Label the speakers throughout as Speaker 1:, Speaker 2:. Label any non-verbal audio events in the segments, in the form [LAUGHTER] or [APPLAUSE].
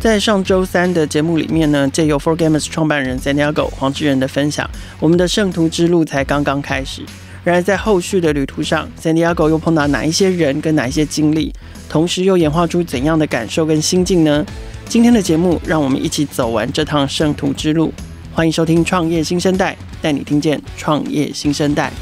Speaker 1: 在上周三的节目里面呢，借由 For Gamers 创办人 Santiago 黄志仁的分享，我们的圣徒之路才刚刚开始。然而在后续的旅途上，Santiago 又碰到哪一些人跟哪一些经历，同时又演化出怎样的感受跟心境呢？今天的节目，让我们一起走完这趟圣徒之路。欢迎收听创业新生代，带你听见创业新生代。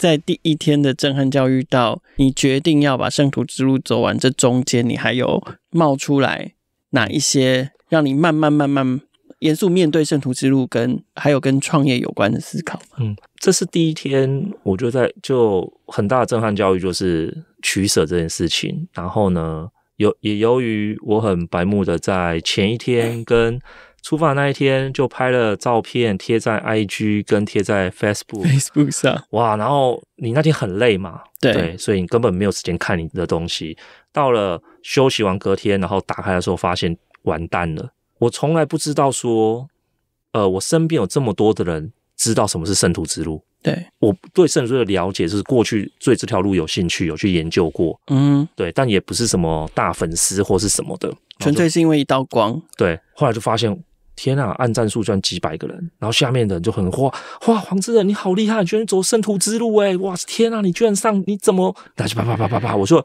Speaker 1: 在第一天的震撼教育到你决定要把圣徒之路走完，这中间你还有冒出来哪一些让你慢慢慢慢严肃面对圣徒之路，跟还有跟创业有关的
Speaker 2: 思考？嗯，这是第一天，我就在就很大的震撼教育，就是取舍这件事情。然后呢，由也由于我很白目的在前一天跟。出发那一天就拍了照片贴在 IG 跟贴在 Facebook Facebook 上，哇！然后你那天很累嘛，对，所以你根本没有时间看你的东西。到了休息完隔天，然后打开的时候发现完蛋了。我从来不知道说，呃，我身边有这么多的人知道什么是圣徒之路。对我对圣徒的了解就是过去对这条路有兴趣，有去研究过，嗯，对，但也不是什么大粉丝或是什么的，纯粹是因为一道光。对，后来就发现。天啊，按战术赚几百个人，然后下面的人就很哇哇！黄志仁你好厉害，居然走圣徒之路哎！哇天啊，你居然上你怎么？啪啪啪啪啪啪！我说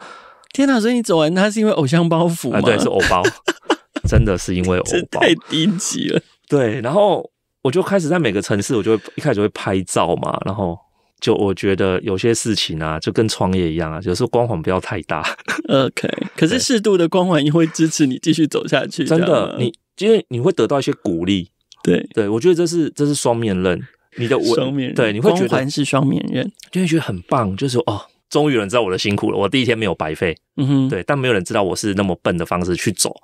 Speaker 2: 天啊，所以你走完他是因为偶像包袱吗？对，是偶包，[LAUGHS] 真的是因为偶包太低级了。对，然后我就开始在每个城市，我就会一开始会拍照嘛，然后就我觉得有些事情啊，就跟创业一样啊，有时候光环不要太大。OK，可是适度的光环也会支持你继续走下去。真的，你。因为你会得到一些鼓励，对对，我觉得这是这是双面刃，你的我对你会觉得是双面刃，就会觉得很棒，就是哦，终于有人知道我的辛苦了，我第一天没有白费，嗯哼，对，但没有人知道我是那么笨的方式去走，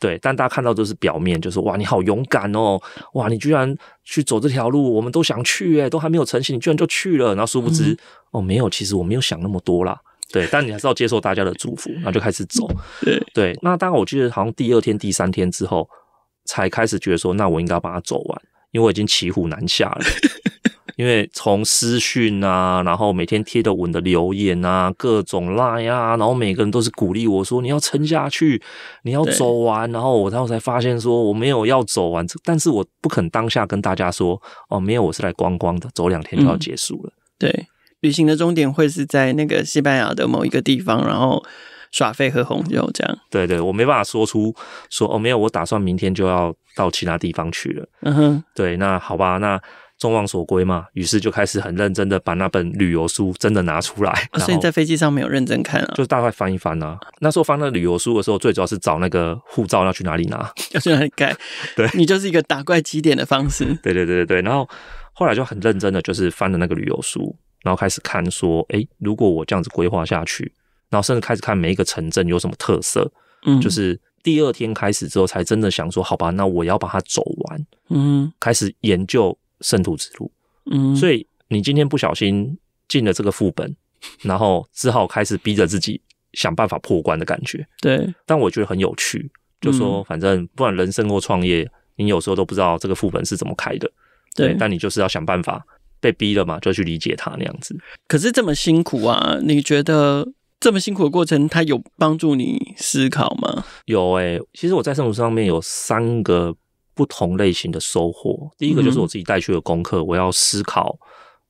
Speaker 2: 对，但大家看到都是表面，就是哇，你好勇敢哦，哇，你居然去走这条路，我们都想去，哎，都还没有成型，你居然就去了，然后殊不知哦，没有，其实我没有想那么多啦，对，但你还是要接受大家的祝福，然后就开始走，对对，那当然，我记得好像第二天、第三天之后。才开始觉得说，那我应该把它走完，因为我已经骑虎难下了。因为从私讯啊，然后每天贴的文的留言啊，各种赖啊，然后每个人都是鼓励我说你要撑下去，你要走完。然后我，然后才发现说我没有要走完，但是我不肯当下跟大家说哦，没有，我是来观光的，走两天就要结束了。对，旅行的终点会是在那个西班牙的某一个地方，然后。耍飞和红酒这样，对对，我没办法说出说哦，没有，我打算明天就要到其他地方去了。嗯哼，对，那好吧，那众望所归嘛，于是就开始很认真的把那本旅游书真的拿出来。所以在
Speaker 1: 飞机上没有认
Speaker 2: 真看啊，就大概翻一翻啊。那时候翻那旅游书的时候，最主要是找那个护照要去哪里拿，[LAUGHS] 要去哪里盖。对你就是一个打怪积点的方式。对对对对对，然后后来就很认真的就是翻了那个旅游书，然后开始看说，哎，如果我这样子规划下去。然后甚至开始看每一个城镇有什么特色，嗯，就是第二天开始之后，才真的想说，好吧，那我要把它走完，嗯，开始研究圣徒之路，嗯，所以你今天不小心进了这个副本，然后只好开始逼着自己想办法破关的感觉，对，但我觉得很有趣，就说反正不管人生或创业，你有时候都不知道这个副本是怎么开的，对，但你就是要想办法被逼了嘛，就去理解它那样子。可是这么辛苦啊，你觉得？这么辛苦的过程，它有帮助你思考吗？有诶，其实我在生活上面有三个不同类型的收获。第一个就是我自己带去的功课，我要思考，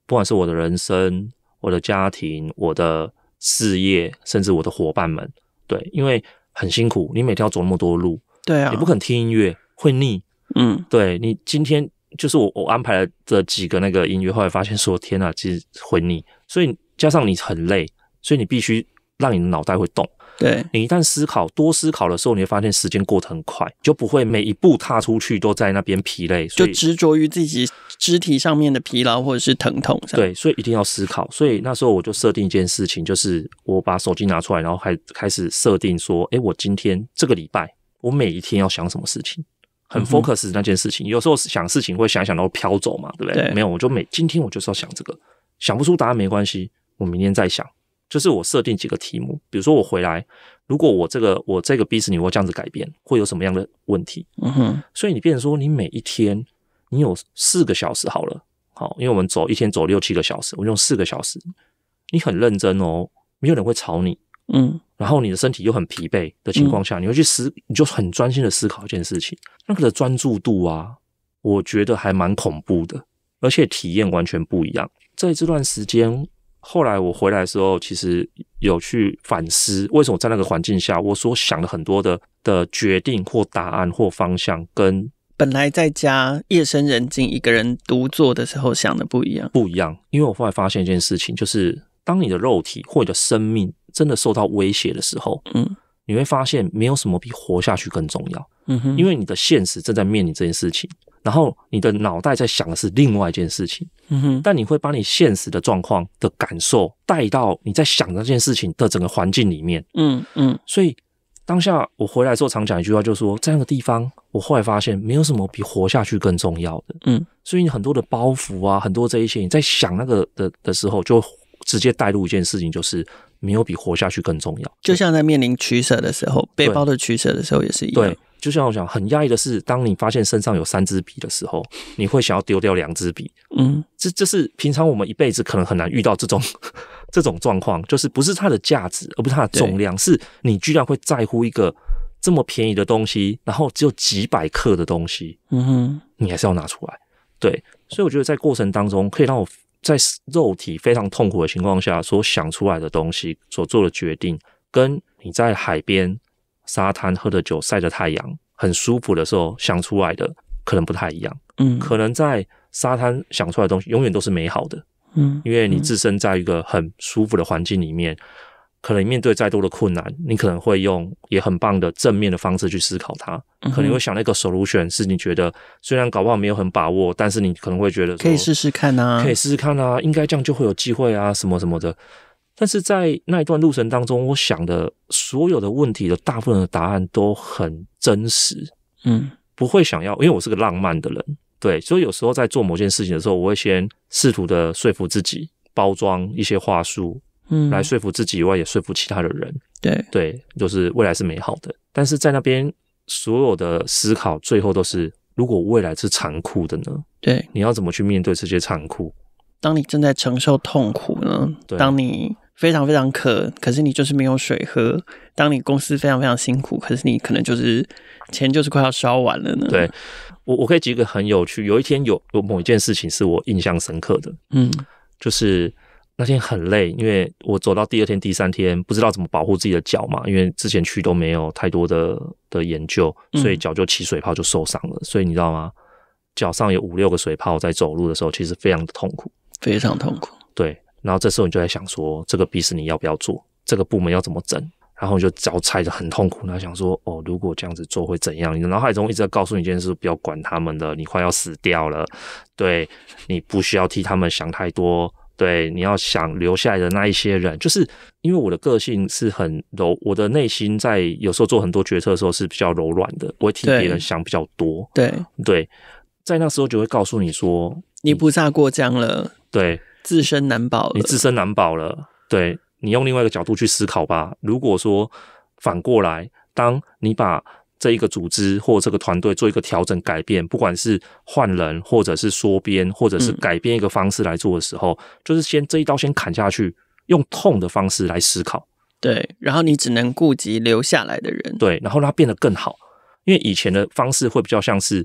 Speaker 2: 不管是我的人生、我的家庭、我的事业，甚至我的伙伴们。对，因为很辛苦，你每天要走那么多路，对啊，你不肯听音乐会腻。嗯，对你今天就是我我安排的几个那个音乐，后来发现说天啊，其实会腻。所以加上你很累，所以你必须。让你的脑袋会动，对你一旦思考多思考的时候，你会发现时间过得很快，就不会每一步踏出去都在那边疲累，就执着于自己肢体上面的疲劳或者是疼痛。对，所以一定要思考。所以那时候我就设定一件事情，就是我把手机拿出来，然后还开始设定说：，诶，我今天这个礼拜，我每一天要想什么事情，
Speaker 3: 很 focus
Speaker 2: 那件事情。有时候想事情会想想都飘走嘛，对不对？没有，我就每今天我就是要想这个，想不出答案没关系，我明天再想。就是我设定几个题目，比如说我回来，如果我这个我这个 business 你会这样子改变，会有什么样的问题？嗯哼。所以你变成说，你每一天你有四个小时好了，好，因为我们走一天走六七个小时，我用四个小时，你很认真哦，没有人会吵你，嗯。然后你的身体又很疲惫的情况下，你会去思，你就很专心的思考一件事情，那个专注度啊，我觉得还蛮恐怖的，而且体验完全不一样，在这段时间。后来我回来的时候，其实有去反思，为什么在那个环境下，我所想的很多的的决定或答案或方向，跟本来在家夜深人静一个人独坐的时候想的不一样。不一样，因为我后来发现一件事情，就是当你的肉体或者生命真的受到威胁的时候，嗯，你会发现没有什么比活下去更重要。嗯哼，因为你的现实正在面临这件事情。然后你的脑袋在想的是另外一件事情，嗯哼，但你会把你现实的状况的感受带到你在想那件事情的整个环境里面，嗯嗯。所以当下我回来时候常讲一句话，就是说，在那个地方，我后来发现没有什么比活下去更重要的。嗯，所以你很多的包袱啊，很多这一些，你在想那个的的时候，就直接带入一件事情，就是没有比活下去更重要。就像在面临取舍的时候，背包的取舍的时候也是一样。就像我讲，很压抑的是，当你发现身上有三支笔的时候，你会想要丢掉两支笔。嗯，这这是平常我们一辈子可能很难遇到这种 [LAUGHS] 这种状况，就是不是它的价值，而不是它的重量，是你居然会在乎一个这么便宜的东西，然后只有几百克的东西，嗯哼，你还是要拿出来。对，所以我觉得在过程当中，可以让我在肉体非常痛苦的情况下所想出来的东西，所做的决定，跟你在海边。沙滩喝着酒，晒着太阳，很舒服的时候想出来的可能不太一样。嗯，可能在沙滩想出来的东西永远都是美好的。嗯，因为你置身在一个很舒服的环境里面，可能面对再多的困难，你可能会用也很棒的正面的方式去思考它。可能会想那个 solution，是你觉得虽然搞不好没有很把握，但是你可能会觉得可以试试看啊，可以试试看啊，应该这样就会有机会啊，什么什么的。但是在那一段路程当中，我想的所有的问题的大部分的答案都很真实，嗯，不会想要，因为我是个浪漫的人，对，所以有时候在做某件事情的时候，我会先试图的说服自己，包装一些话术，嗯，来说服自己，以外，也说服其他的人，对，对，就是未来是美好的。但是在那边所有的思考，最后都是如果未来是残酷的呢？对，你要怎么去面对这些残酷？
Speaker 1: 当你正在承受痛苦呢？当你。非常非常渴，可是你就是没有水喝。当你公司非常非常辛苦，可是你可能就是钱就是快要烧
Speaker 2: 完了呢。对，我我可以举一个很有趣。有一天有有某一件事情是我印象深刻的，嗯，就是那天很累，因为我走到第二天、第三天，不知道怎么保护自己的脚嘛，因为之前去都没有太多的的研究，所以脚就起水泡，就受伤了。所以你知道吗？脚上有五六个水泡，在走路的时候其实非常的痛苦，非常痛苦。对。然后这时候你就在想说，这个 B 四你要不要做？这个部门要怎么整？然后就脚踩着很痛苦。那想说，哦，如果这样子做会怎样？你脑海中一直在告诉你一件事：不要管他们了，你快要死掉了。对你不需要替他们想太多。对，你要想留下来的那一些人，就是因为我的个性是很柔，我的内心在有时候做很多决策的时候是比较柔软的，我会替别人想比较多。对对，在那时候就会告诉你说，你不差过江了。对。自身难保，你自身难保了。对你用另外一个角度去思考吧。如果说反过来，当你把这一个组织或这个团队做一个调整、改变，不管是换人，或者是缩编，或者是改变一个方式来做的时候，就是先这一刀先砍下去，用痛的方式来思考。对，然后你只能顾及留下来的人。对，然后让他变得更好，因为以前的方式会比较像是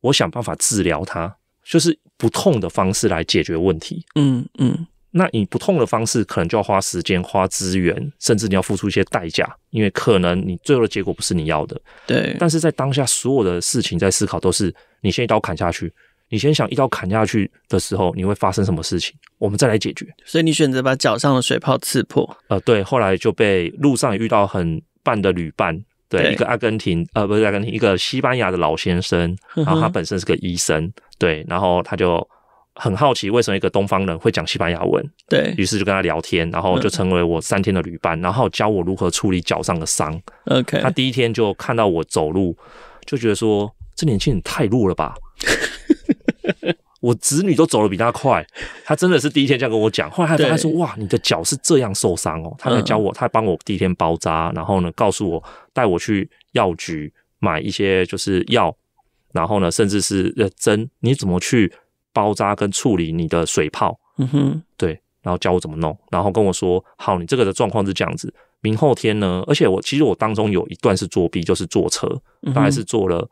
Speaker 2: 我想办法治疗他，就是不痛的方式来解决问题，
Speaker 3: 嗯嗯，
Speaker 2: 那你不痛的方式，可能就要花时间、花资源，甚至你要付出一些代价，因为可能你最后的结果不是你要的。对，但是在当下所有的事情在思考，都是你先一刀砍下去，你先想一刀砍下去的时候，你会发生什么事情，我们再来解决。所以你选择把脚上的水泡刺破，呃，对，后来就被路上遇到很半的旅伴。对，一个阿根廷，呃，不是阿根廷，一个西班牙的老先生，然后他本身是个医生，对，然后他就很好奇为什么一个东方人会讲西班牙文，对，于是就跟他聊天，然后就成为我三天的旅伴，然后教我如何处理脚上的伤。OK，他第一天就看到我走路，就觉得说这年轻人太弱了吧。[LAUGHS] 我子女都走的比他快，他真的是第一天这样跟我讲。后来他他说哇，你的脚是这样受伤哦。他来教我，他帮我第一天包扎，然后呢，告诉我带我去药局买一些就是药，然后呢，甚至是呃针，你怎么去包扎跟处理你的水泡？嗯哼，对，然后教我怎么弄，然后跟我说好，你这个的状况是这样子，明后天呢？而且我其实我当中有一段是作弊，就是坐车，大概是坐了。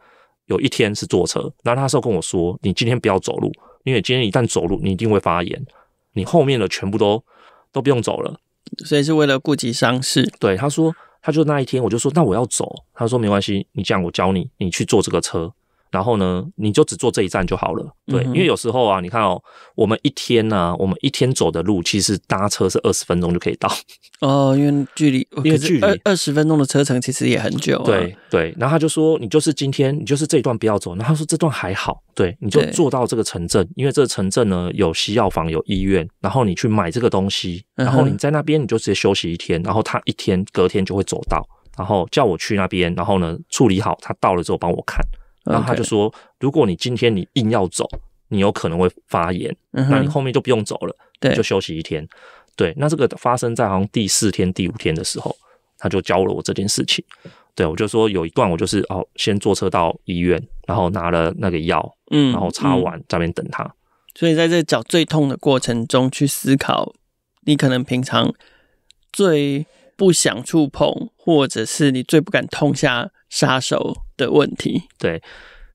Speaker 2: 有一天是坐车，那他那时候跟我说：“你今天不要走路，因为今天一旦走路，你一定会发炎，你后面的全部都都不用走了。”所以是为了顾及伤势。对，他说，他就那一天，我就说：“那我要走。”他说：“没关系，你这样我教你，你去坐这个车。”然后呢，你就只坐这一站就好了。对，因为有时候啊，你看哦，我们一天呢，我们一天走的路，其实搭车是二十分钟就可以到。
Speaker 1: [LAUGHS] 哦，因为距离，
Speaker 2: 因为距离二十分钟的车程其实也很久。对对。然后他就说，你就是今天，你就是这一段不要走。然后他说这段还好，对，你就坐到这个城镇，因为这个城镇呢有西药房、有医院，然后你去买这个东西，然后你在那边你就直接休息一天，然后他一天隔天就会走到，然后叫我去那边，然后呢处理好，他到了之后帮我看。然后他就说，如果你今天你硬要走，你有可能会发炎，那你后面就不用走了，就休息一天。对，那这个发生在好像第四天、第五天的时候，他就教了我这件事情。对我就说有一段我就是哦，先坐车到医院，然后拿了那个药，嗯，然后擦完在那边等他。
Speaker 1: 所以在这脚最痛的过程中去思考，你可能平常最。不想
Speaker 2: 触碰，或者是你最不敢痛下杀手的问题。对，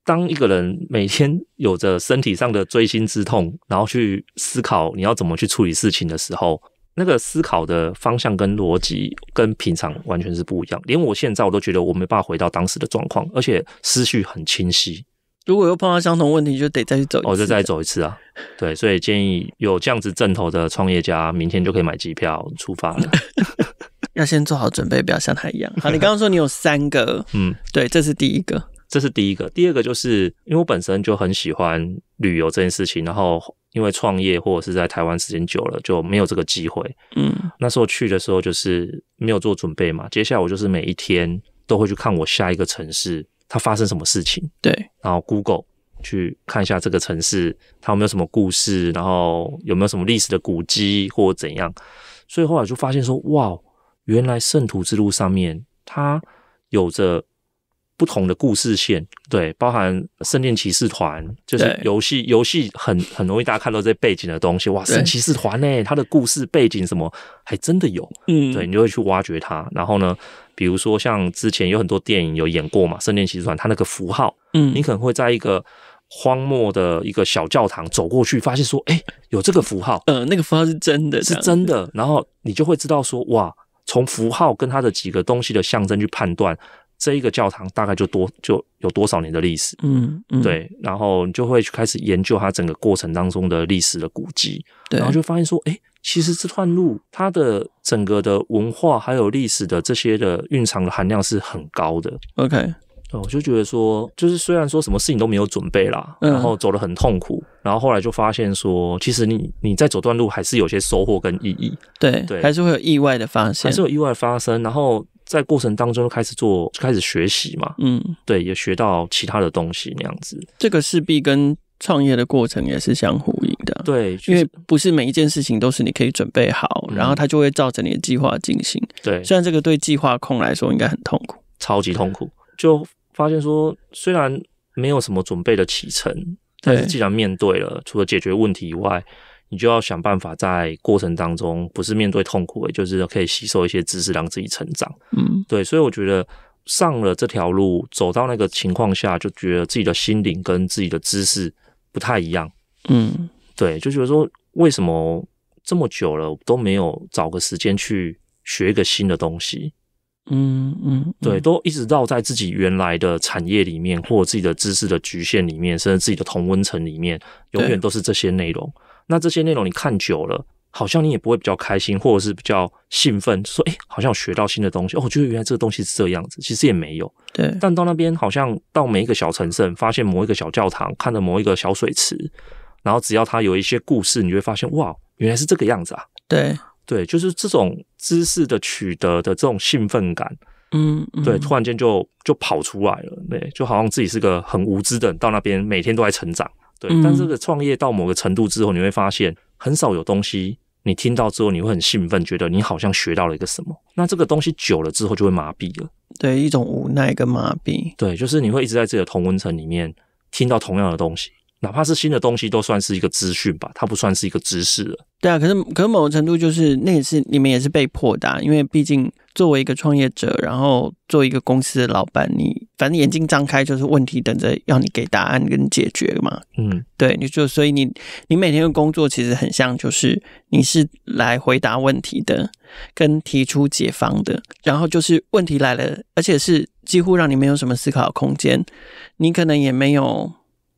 Speaker 2: 当一个人每天有着身体上的锥心之痛，然后去思考你要怎么去处理事情的时候，那个思考的方向跟逻辑跟平常完全是不一样。连我现在我都觉得我没办法回到当时的状况，而且思绪很清晰。如果又碰到相同问题，就得再去走，我就再走一次啊。对，所以建议有这样子正头的创业家，明天就可以买机票出发了。[LAUGHS]
Speaker 1: 要先做好准备，不要像他一样。好，你刚
Speaker 2: 刚说你有三个，[LAUGHS] 嗯，对，这是第一个，这是第一个。第二个就是因为我本身就很喜欢旅游这件事情，然后因为创业或者是在台湾时间久了就没有这个机会。嗯，那时候去的时候就是没有做准备嘛。接下来我就是每一天都会去看我下一个城市它发生什么事情，对，然后 Google 去看一下这个城市它有没有什么故事，然后有没有什么历史的古迹或怎样。所以后来就发现说，哇。原来圣徒之路上面，它有着不同的故事线，对，包含圣殿骑士团，就是游戏游戏很很容易大家看到这背景的东西，哇，圣骑士团呢，它的故事背景什么，还真的有，嗯，对你就会去挖掘它。然后呢，比如说像之前有很多电影有演过嘛，圣殿骑士团，它那个符号，嗯，你可能会在一个荒漠的一个小教堂走过去，发现说，哎，有这个符号，嗯，那个符号是真的，是真的，然后你就会知道说，哇。从符号跟它的几个东西的象征去判断，这一个教堂大概就多就有多少年的历史。嗯，对。然后你就会去开始研究它整个过程当中的历史的古迹，然后就发现说，哎，其实这段路它的整个的文化还有历史的这些的蕴藏的含量是很高的。OK。我就觉得说，就是虽然说什么事情都没有准备啦，然后走得很痛苦，然后后来就发现说，其实你你在走段路还是有些收获跟意义。对，对，还是会有意外的发生，还是有意外发生，然后在过程当中开始做，开始学习嘛。嗯，对，也学到其他的东西那样子。
Speaker 1: 这个势必跟创业的过程也是相呼应的。对，因为不是每一件事情都是你可以准备好，然后它就会造成你的计划进行。对，虽然这个对计划控来说应该很痛
Speaker 2: 苦，超级痛苦。就发现说，虽然没有什么准备的启程，但是既然面对了，除了解决问题以外，你就要想办法在过程当中，不是面对痛苦，也就是可以吸收一些知识，让自己成长。嗯，对，所以我觉得上了这条路，走到那个情况下，就觉得自己的心灵跟自己的知识不太一样。嗯，对，就觉得说，为什么这么久了都没有找个时间去学一个新的东西？嗯嗯，对，都一直绕在自己原来的产业里面，或者自己的知识的局限里面，甚至自己的同温层里面，永远都是这些内容。那这些内容你看久了，好像你也不会比较开心，或者是比较兴奋，说诶，好像学到新的东西哦，觉得原来这个东西是这样子，其实也没有。对，但到那边，好像到每一个小城镇，发现某一个小教堂，看到某一个小水池，然后只要它有一些故事，你就会发现哇，原来是这个样子啊。对对，就是这种。知识的取得的这种兴奋感，
Speaker 3: 嗯，对，
Speaker 2: 突然间就就跑出来了，对，就好像自己是个很无知的人，到那边每天都在成长，对。但这个创业到某个程度之后，你会发现很少有东西你听到之后你会很兴奋，觉得你好像学到了一个什么。那这个东西久了之后就会麻痹了，对，一
Speaker 1: 种无奈跟麻痹，
Speaker 2: 对，就是你会一直在自己的同温层里面听到同样的东西。哪怕是新的东西，都算是一个资讯吧，它不算是一个知识了。
Speaker 1: 对啊，可是可是某个程度就是那也是你们也是被迫的，因为毕竟作为一个创业者，然后做一个公司的老板，你反正眼睛张开就是问题等着要你给答案跟解决嘛。嗯，对，你就所以你你每天的工作其实很像就是你是来回答问题的，跟提出解方的，然后就是问题来了，而且是几乎让你没有什么思考空间，你可能也没有。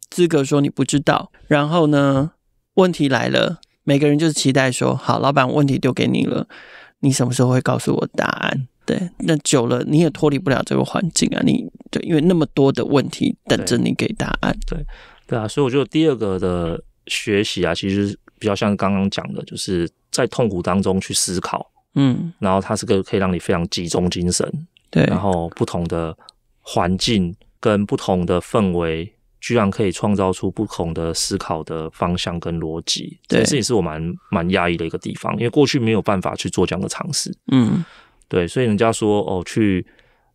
Speaker 1: 资格说你不知道，然后呢？问题来了，每个人就是期待说，好，老板，问题丢给你了，你什么时候会告诉我答案？对，那久了你也脱离不了这个环境啊，你对，因为那么多的问题等着你给答案。对，
Speaker 2: 对啊，所以我觉得第二个的学习啊，其实比较像刚刚讲的，就是在痛苦当中去思考，嗯，然后它是个可以让你非常集中精神，对，然后不同的环境跟不同的氛围。居然可以创造出不同的思考的方向跟逻辑，这也是我蛮蛮讶异的一个地方，因为过去没有办法去做这样的尝试。嗯，对，所以人家说哦，去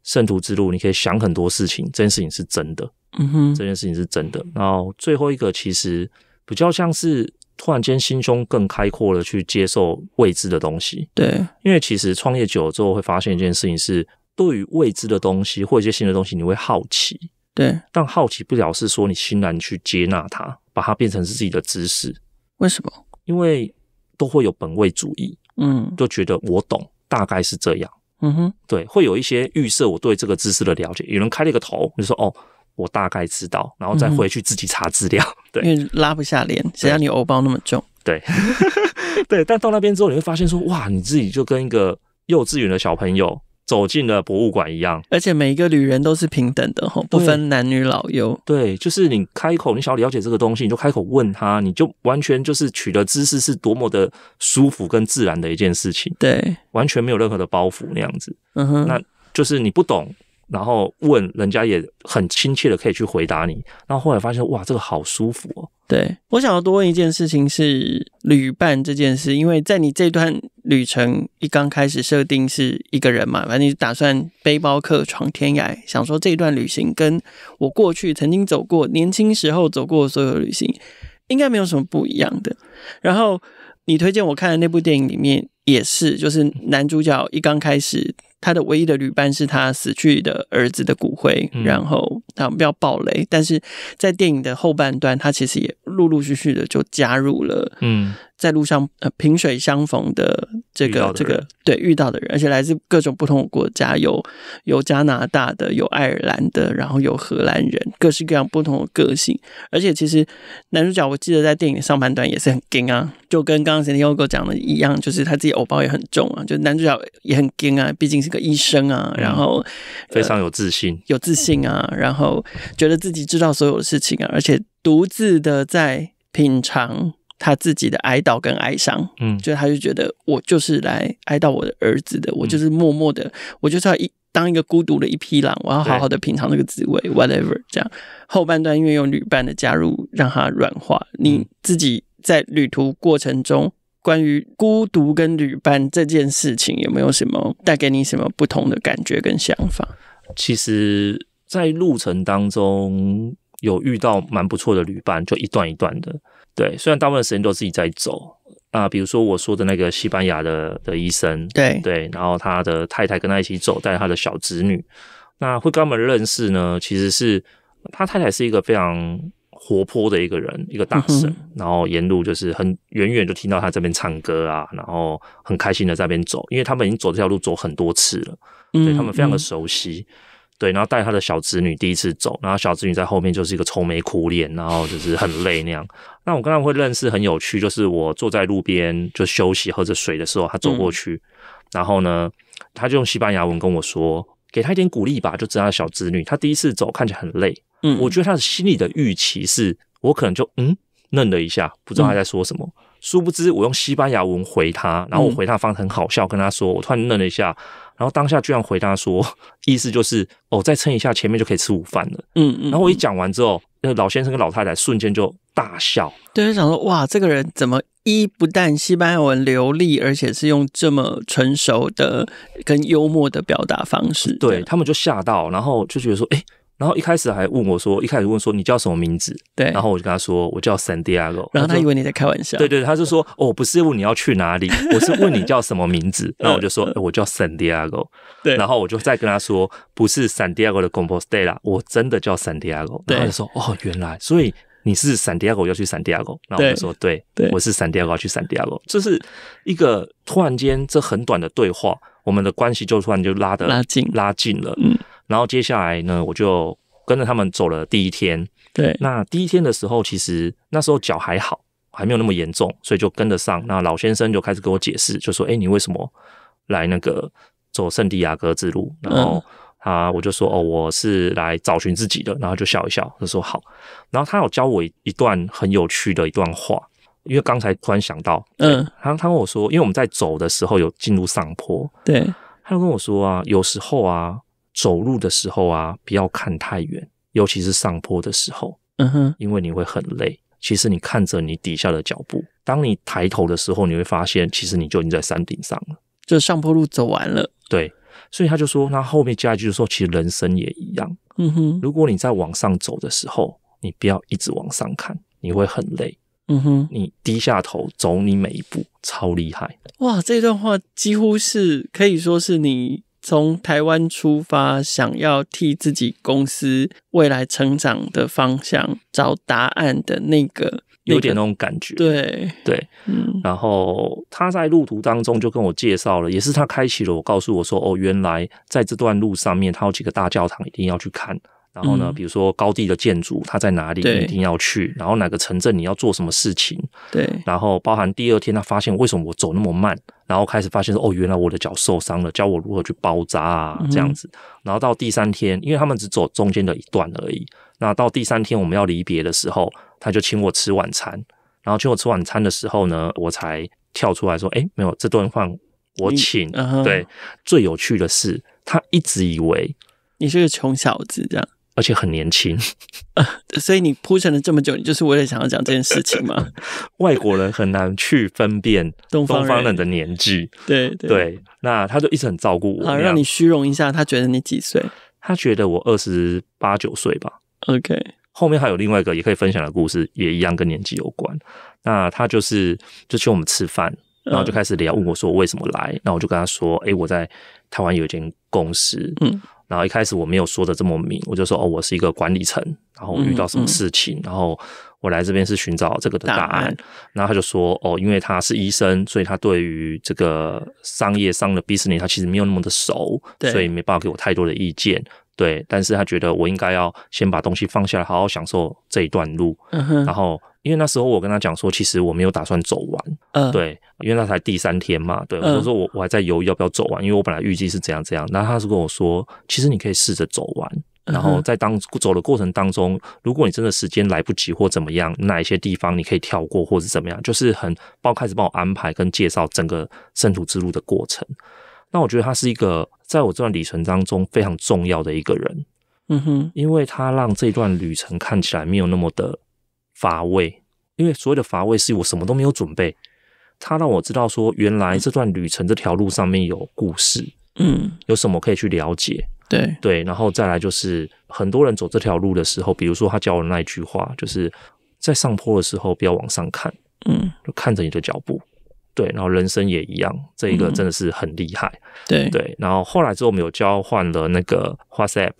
Speaker 2: 圣徒之路，你可以想很多事情，这件事情是真的。嗯哼，这件事情是真的。然后最后一个，其实比较像是突然间心胸更开阔了，去接受未知的东西。对，因为其实创业久了之后，会发现一件事情是，对于未知的东西或一些新的东西，你会好奇。对，但好奇不了是说你欣然去接纳它，把它变成是自己的知识。为什么？因为都会有本位主义，嗯，都觉得我懂，大概是这样。嗯哼，对，会有一些预设我对这个知识的了解。有人开了一个头，就说哦，我大概知道，然后再回去自己查资料。对，因为
Speaker 1: 拉不下脸，谁让你欧包那么重？
Speaker 2: 对，[LAUGHS] 对。但到那边之后，你会发现说哇，你自己就跟一个幼稚园的小朋友。走进了博物馆一样，
Speaker 1: 而且每一个旅人都是平等的不分
Speaker 2: 男女老幼。对，就是你开口，你想了解这个东西，你就开口问他，你就完全就是取得知识是多么的舒服跟自然的一件事情。对，完全没有任何的包袱那样子。嗯哼，那就是你不懂。然后问人家也很亲切的，可以去回答你。然后后来发现，哇，这个好舒服哦。对我想要多问一件事情是
Speaker 1: 旅伴这件事，因为在你这段旅程一刚开始设定是一个人嘛，反正你打算背包客闯天涯，想说这段旅行跟我过去曾经走过年轻时候走过的所有旅行应该没有什么不一样的。然后你推荐我看的那部电影里面也是，就是男主角一刚开始。他的唯一的旅伴是他死去的儿子的骨灰，然后啊不要暴雷，但是在电影的后半段，他其实也陆陆续续的就加入了，嗯。在路上，呃，萍水相逢的这个这个对遇到的人，而且来自各种不同的国家，有有加拿大的，有爱尔兰的，然后有荷兰人，各式各样不同的个性。而且其实男主角，我记得在电影上半段也是很硬啊，就跟刚刚前天 o g 讲的一样，就是他自己偶包也很重啊，就男主角也很硬啊，毕竟是个医生啊，然后非常有自信，有自信啊，然后觉得自己知道所有的事情啊，而且独自的在品尝。他自己的哀悼跟哀伤，嗯，就他就觉得我就是来哀悼我的儿子的，我就是默默的，我就是要一当一个孤独的一匹狼，我要好好的品尝那个滋味，whatever。这样后半段因为有旅伴的加入，让他软化。你自己在旅途过程中，关于孤独跟旅伴这件事情，有没有什么带给你什么不
Speaker 2: 同的感觉跟想法？其实，在路程当中有遇到蛮不错的旅伴，就一段一段的。对，虽然大部分时间都是自己在走啊，比如说我说的那个西班牙的的医生，对对，然后他的太太跟他一起走，带他的小子女，那会跟他们认识呢，其实是他太太是一个非常活泼的一个人，一个大神。然后沿路就是很远远就听到他这边唱歌啊，然后很开心的在边走，因为他们已经走这条路走很多次了，
Speaker 3: 所以他们非常的
Speaker 2: 熟悉。对，然后带他的小侄女第一次走，然后小侄女在后面就是一个愁眉苦脸，然后就是很累那样。那我跟他会认识很有趣，就是我坐在路边就休息，喝着水的时候，他走过去，然后呢，他就用西班牙文跟我说，给他一点鼓励吧，就这样小侄女，他第一次走，看起来很累。嗯，我觉得他的心里的预期是，我可能就嗯愣了一下，不知道他在说什么。殊不知，我用西班牙文回他，然后我回他方很好笑，跟他说，我突然愣了一下，然后当下居然回答说，意思就是，哦，再称一下，前面就可以吃午饭了。嗯嗯。然后我一讲完之后，那老先生跟老太太瞬间就大笑，就想说，哇，这个人怎么一
Speaker 1: 不但西班牙文流利，而且是用这么成熟的、跟幽默的
Speaker 2: 表达方式？对他们就吓到，然后就觉得说，哎。然后一开始还问我说：“一开始问说你叫什么名字？”对，然后我就跟他说：“我叫 San Diego。”然后他以为你在开玩笑。对对，他就说：“哦，不是问你要去哪里，我是问你叫什么名字。”那 [LAUGHS] 我就说：“ [LAUGHS] 我叫 San Diego。”对，然后我就再跟他说：“不是 San Diego 的 c o n z a l e 我真的叫 San Diego。”对，他就说：“哦，原来，所以你是 San Diego，要去 San Diego。”那我说：“对，我是 San Diego 去 San Diego。”这是一个突然间这很短的对话，我们的关系就突然就拉的拉近拉近了。嗯。然后接下来呢，我就跟着他们走了第一天。对，那第一天的时候，其实那时候脚还好，还没有那么严重，所以就跟得上。那老先生就开始跟我解释，就说：“哎，你为什么来那个走圣地亚哥之路？”然后他我就说：“哦，我是来找寻自己的。”然后就笑一笑，他说：“好。”然后他有教我一段很有趣的一段话，因为刚才突然想到，嗯，他他跟我说，因为我们在走的时候有进入上坡，对，他就跟我说啊，有时候啊。走路的时候啊，不要看太远，尤其是上坡的时候，嗯哼，因为你会很累。其实你看着你底下的脚步，当你抬头的时候，你会发现，其实你就已经在山顶上了，这上坡路走完了。对，所以他就说，那后面加一句说，其实人生也一样，嗯哼。如果你在往上走的时候，你不要一直往上看，你会很累，嗯哼。你低下头走你每一步，超厉害。
Speaker 1: 哇，这段话几乎是可以说是你。从台湾出发，想要替自己公司未来成长的方
Speaker 2: 向找答案的那个，有点那种感觉。对对，然后他在路途当中就跟我介绍了，也是他开启了我，告诉我说：“哦，原来在这段路上面，他有几个大教堂一定要去看。”然后呢，比如说高地的建筑它在哪里一定要去，然后哪个城镇你要做什么事情，对，然后包含第二天他发现为什么我走那么慢，然后开始发现说哦，原来我的脚受伤了，教我如何去包扎啊，这样子。然后到第三天，因为他们只走中间的一段而已。那到第三天我们要离别的时候，他就请我吃晚餐。然后请我吃晚餐的时候呢，我才跳出来说，哎，没有这顿饭我请。对，最有趣的是他一直以为你是个穷小子这样。而且很年轻，[LAUGHS] 所以你铺陈了这么久，你就是为了想要讲这件事情吗？[LAUGHS] 外国人很难去分辨东方人的年纪，对对。那他就一直很照顾我，好，让你虚荣一下。他觉得你几岁？他觉得我二十八九岁吧。OK，后面还有另外一个也可以分享的故事，也一样跟年纪有关。那他就是就请我们吃饭，然后就开始聊，问我说为什么来。那我就跟他说：“哎，我在台湾有一间公司。”嗯。然后一开始我没有说的这么明，我就说哦，我是一个管理层，然后遇到什么事情，然后我来这边是寻找这个的答案。然后他就说哦，因为他是医生，所以他对于这个商业上的 B 四尼，他其实没有那么的熟，所以没办法给我太多的意见。对，但是他觉得我应该要先把东西放下来，好好享受这一段路。嗯然后。因为那时候我跟他讲说，其实我没有打算走完，对，因为那才第三天嘛，对，我就说我我还在犹豫要不要走完，因为我本来预计是怎样怎样。那他是跟我说，其实你可以试着走完，然后在当走的过程当中，如果你真的时间来不及或怎么样，哪一些地方你可以跳过或者怎么样，就是很帮开始帮我安排跟介绍整个圣徒之路的过程。那我觉得他是一个在我这段旅程当中非常重要的一个人，嗯哼，因为他让这段旅程看起来没有那么的。乏味，因为所谓的乏味是我什么都没有准备。他让我知道说，原来这段旅程、这条路上面有故事，嗯，有什么可以去了解？对对，然后再来就是很多人走这条路的时候，比如说他教我那句话，就是在上坡的时候不要往上看，嗯，就看着你的脚步。对，然后人生也一样，这一个真的是很厉害。对对，然后后来之后我们有交换了那个 WhatsApp，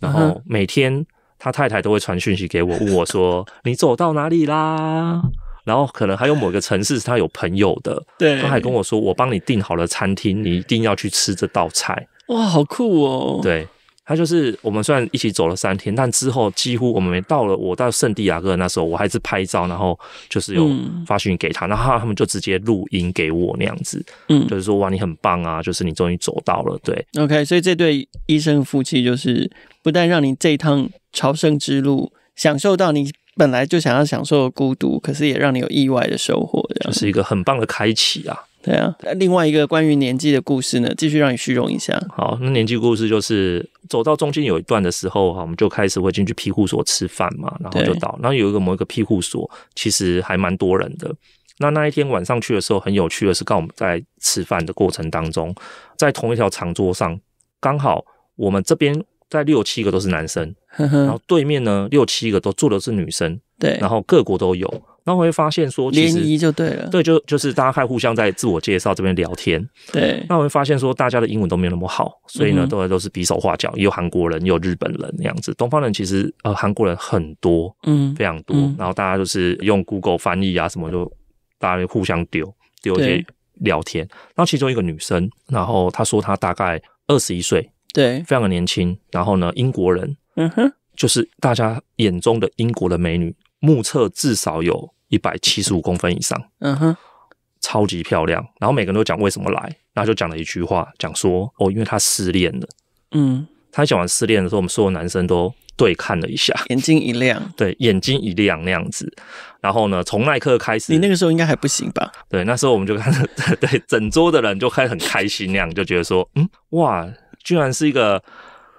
Speaker 2: 然后每天。他太太都会传讯息给我，问我说：“你走到哪里啦？”然后可能还有某个城市是他有朋友的，[LAUGHS] 对，他还跟我说：“我帮你订好了餐厅，你一定要去吃这道菜。”哇，好酷哦！对他就是我们虽然一起走了三天，但之后几乎我们每到了我到圣地亚哥那时候，我还是拍照，然后就是有发讯给他，然后他们就直接录音给我那样子，嗯，就是说哇，你很棒啊，就是你终于走到了。对
Speaker 1: ，OK，所以这对医生夫妻就是。不但让你这一趟朝圣之路享受到你本来就想要享受的孤独，可是也让你有意外的收获，这是一个很棒
Speaker 2: 的开启啊！
Speaker 1: 对啊，另外一个关于年纪的故事呢，继续让你虚荣一下。
Speaker 2: 好，那年纪故事就是走到中间有一段的时候哈，我们就开始会进去庇护所吃饭嘛，然后就到，然后有一个某一个庇护所其实还蛮多人的。那那一天晚上去的时候，很有趣的是，刚我们在吃饭的过程当中，在同一条长桌上，刚好我们这边。在六七个都是男生，然后对面呢六七个都坐的是女生，对，然后各国都有，然后会发现说联谊就对了，对，就就是大家在互相在自我介绍，这边聊天，对，那会发现说大家的英文都没有那么好，所以呢，都都是比手画脚，有韩国人，有日本人那样子，东方人其实呃韩国人很多，嗯，非常多，然后大家就是用 Google 翻译啊什么，就大家互相丢丢些聊天，然后其中一个女生，然后她说她大概二十一岁。对，非常的年轻，然后呢，英国人，嗯哼，就是大家眼中的英国的美女，目测至少有一百七十五公分以上，嗯哼，超级漂亮。然后每个人都讲为什么来，然后就讲了一句话，讲说哦，因为她失恋了。嗯，她讲完失恋的时候，我们所有男生都对看了一下，眼睛一亮，[LAUGHS] 对，眼睛一亮那样子。然后呢，从那刻开始，你那个时候应该还不行吧？对，那时候我们就看，[LAUGHS] 对，整桌的人就开始很开心那样，就觉得说，嗯，哇。居然是一个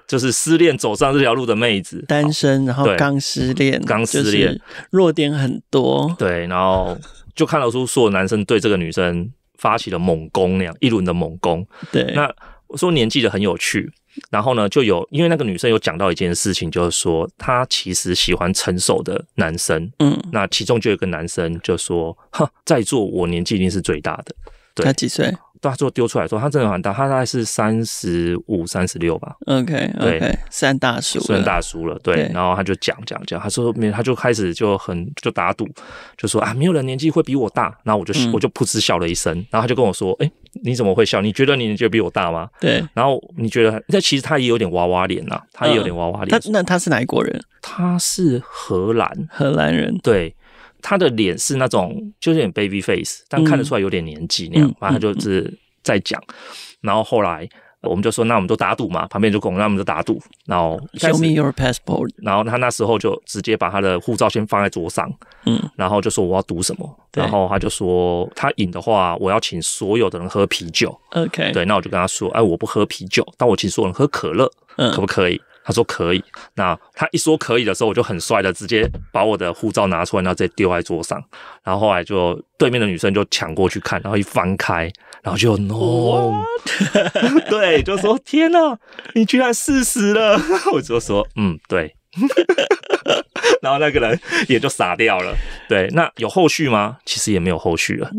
Speaker 2: 就是失恋走上这条路的妹子，
Speaker 1: 单身，然后刚失恋，
Speaker 2: 刚失恋，弱点很多。对，然后就看到出所有男生对这个女生发起了猛攻那样一轮的猛攻。对，那说年纪的很有趣。然后呢，就有因为那个女生有讲到一件事情，就是说她其实喜欢成熟的男生。嗯，那其中就有一个男生就说：“哼，在座我年纪一定是最大的。”对，他几岁？最后丢出来说：“他真的很大，他大概是三十五、三十六吧。” OK，对，三大叔，三大叔了。对，然后他就讲讲讲，他说：“没，他就开始就很就打赌，就说啊，没有人年纪会比我大。”然后我就我就噗嗤笑了一声，然后他就跟我说：“哎，你怎么会笑？你觉得你年纪比我大吗？”对。然后你觉得，那其实他也有点娃娃脸呐，他也有点娃娃脸。那那他是哪国人？他是荷兰，荷兰人。对。他的脸是那种就是有点 baby face，但看得出来有点年纪那样。然后他就是在讲，然后后来我们就说，那我们就打赌嘛，旁边就拱，那我们就打赌。然后 show me your passport。然后他那时候就直接把他的护照先放在桌上，嗯，然后就说我要赌什么。然后他就说，他赢的话，我要请所有的人喝啤酒。OK，对，那我就跟他说，哎，我不喝啤酒，但我其实我能喝可乐，可不可以？他说可以，那他一说可以的时候，我就很帅的直接把我的护照拿出来，然后直接丢在桌上，然后后来就对面的女生就抢过去看，然后一翻开，然后就 no，[LAUGHS] 对，就说天哪，你居然四十了，我就说嗯，对，[LAUGHS] 然后那个人也就傻掉了。对，那有后续吗？其实也没有后续了，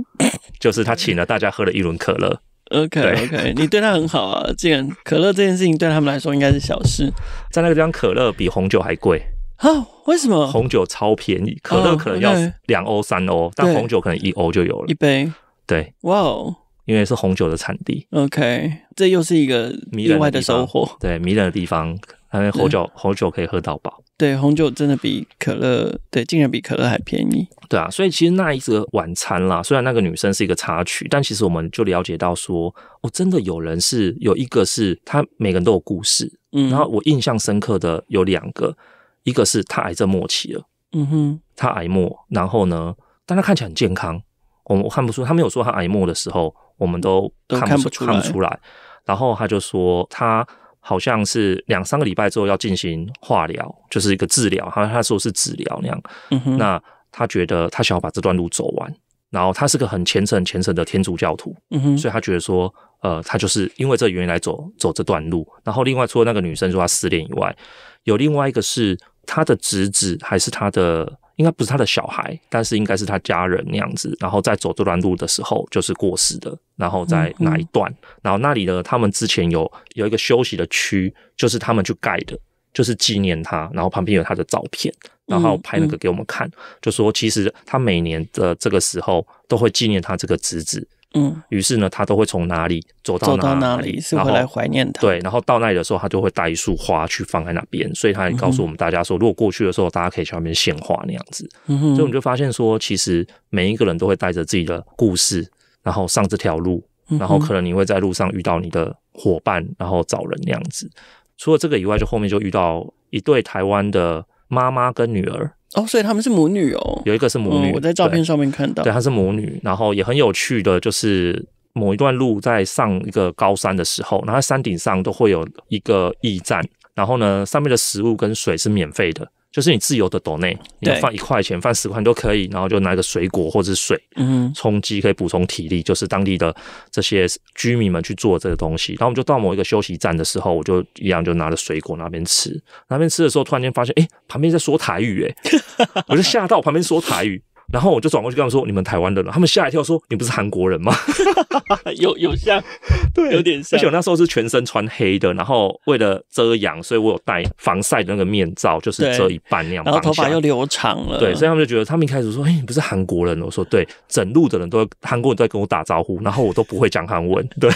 Speaker 2: 就是他请了大家喝了一轮可乐。OK OK，你对他很好啊。既然可乐这件事情对他们来说应该是小事，在那个地方可乐比红酒还贵啊？为什么红酒超便宜，可乐可能要两欧三欧，但红酒可能一欧就有了，一杯。对，哇哦，因为是红酒的产地。
Speaker 1: OK，这又是一个
Speaker 2: 迷人的收获。对，迷人的地方，因为红酒红酒可以喝到饱。对红酒真的比可乐，对，竟然比可乐还便宜。对啊，所以其实那一次晚餐啦，虽然那个女生是一个插曲，但其实我们就了解到说，哦，真的有人是有一个是他每个人都有故事。嗯，然后我印象深刻的有两个，一个是他癌症末期了，嗯哼，他癌末，然后呢，但他看起来很健康，我我看不出，他没有说他癌末的时候，我们都看不出看不出来。然后他就说他。好像是两三个礼拜之后要进行化疗，就是一个治疗。好像他说是治疗那样。嗯哼，那他觉得他想要把这段路走完。然后他是个很虔诚、虔诚的天主教徒。嗯哼，所以他觉得说，呃，他就是因为这原因来走走这段路。然后另外除了那个女生说他失恋以外，有另外一个是他的侄子，还是他的。应该不是他的小孩，但是应该是他家人那样子。然后在走这段路的时候，就是过世的。然后在哪一段？然后那里呢？他们之前有有一个休息的区，就是他们去盖的，就是纪念他。然后旁边有他的照片，然后拍那个给我们看，就说其实他每年的这个时候都会纪念他这个侄子。嗯，于是呢，他都会从哪里走到哪里，是回来怀念他。对，然后到那里的时候，他就会带一束花去放在那边。所以，他告诉我们大家说，如果过去的时候，大家可以去那边献花那样子。嗯哼。所以，我们就发现说，其实每一个人都会带着自己的故事，然后上这条路，然后可能你会在路上遇到你的伙伴，然后找人那样子。除了这个以外，就后面就遇到一对台湾的妈妈跟女儿。哦，
Speaker 1: 所以他们是母
Speaker 2: 女哦，有一个是母女。我在照片
Speaker 1: 上面看到，对，她是
Speaker 2: 母女。然后也很有趣的，就是某一段路在上一个高山的时候，然后山顶上都会有一个驿站，然后呢，上面的食物跟水是免费的。就是你自由的 t 内，你放一块钱，放十块都可以，然后就拿个水果或者是水，嗯，充饥可以补充体力。就是当地的这些居民们去做这个东西，然后我们就到某一个休息站的时候，我就一样就拿着水果那边吃，那边吃的时候突然间发现，哎，旁边在说台语，哎，[LAUGHS] 我就吓到，旁边说台语。然后我就转过去跟他们说：“你们台湾人了。”他们吓一跳，说：“你不是韩国人吗？” [LAUGHS] 有有像，[LAUGHS] 对，有点像。而且我那时候是全身穿黑的，然后为了遮阳，所以我有戴防晒的那个面罩，就是遮一半那样。然后头发又留长了，对，所以他们就觉得他们一开始说：“哎，你不是韩国人？”我说：“对，整路的人都韩国人都在跟我打招呼。”然后我都不会讲韩文，[LAUGHS] 对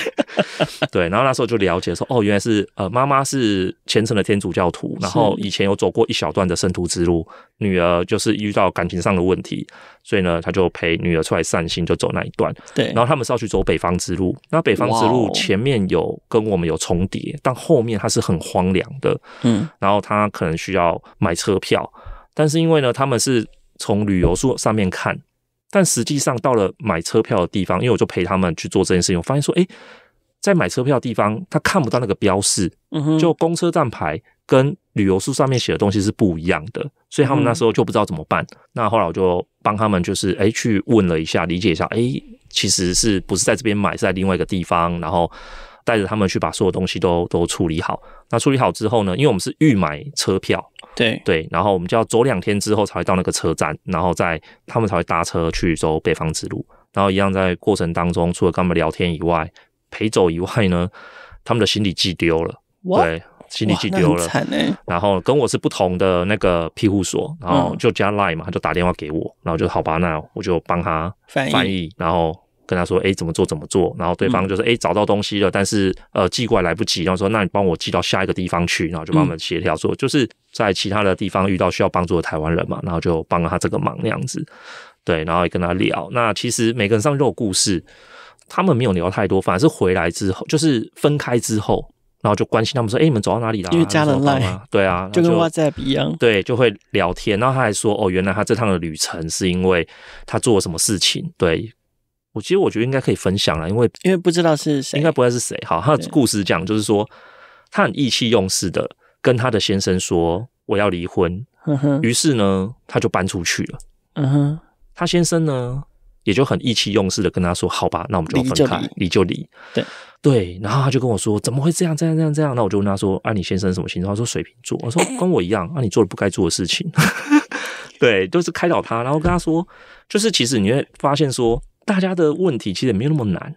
Speaker 2: 对。然后那时候就了解说：“哦，原来是呃，妈妈是虔诚的天主教徒，然后以前有走过一小段的圣徒之路。”女儿就是遇到感情上的问题，所以呢，他就陪女儿出来散心，就走那一段。对，然后他们是要去走北方之路。那北方之路前面有跟我们有重叠，但后面它是很荒凉的。嗯，然后他可能需要买车票，但是因为呢，他们是从旅游书上面看，但实际上到了买车票的地方，因为我就陪他们去做这件事情，我发现说，哎，在买车票地方，他看不到那个标示，嗯就公车站牌跟。旅游书上面写的东西是不一样的，所以他们那时候就不知道怎么办。那后来我就帮他们，就是哎，去问了一下，理解一下，哎，其实是不是在这边买，在另外一个地方，然后带着他们去把所有东西都都处理好。那处理好之后呢，因为我们是预买车票，对对，然后我们就要走两天之后才会到那个车站，然后在他们才会搭车去走北方之路。然后一样在过程当中，除了跟他们聊天以外，陪走以外呢，他们的行李寄丢了，对。行李寄丢了，然后跟我是不同的那个庇护所，然后就加 Line 嘛，他就打电话给我，然后就好吧，那我就帮他翻译，然后跟他说：‘哎，怎么做？怎么做？’然后对方就是：‘哎，找到东西了，但是呃，寄过来来不及。’然后说：‘那你帮我寄到下一个地方去。’然后就帮我们协调，说就是在其他的地方遇到需要帮助的台湾人嘛，然后就帮了他这个忙，那样子。对，然后也跟他聊。那其实每个人上都有故事，他们没有聊太多，反而是回来之后，就是分开之后。”然后就关心他们说：“哎，你们走到哪里了？”因为家人来，i 对啊，[LAUGHS] 就跟 WhatsApp 一样，对，就会聊天。然后他还说：“哦，原来他这趟的旅程是因为他做了什么事情？”对我，其实我觉得应该可以分享了，因为因为不知道是谁，应该不会是谁。哈，他的故事讲就是说他很意气用事的跟他的先生说：“我要离婚。”于是呢，他就搬出去了。嗯哼，他先生呢，也就很意气用事的跟他说：“好吧，那我们就分开，离就离。”对。对，然后他就跟我说怎么会这样这样这样这样？那我就问他说：“啊，你先生什么星座？”他说：“水瓶座。”我说：“跟我一样。”啊，你做了不该做的事情。[LAUGHS] 对，都是开导他，然后跟他说，就是其实你会发现说，大家的问题其实没有那么难。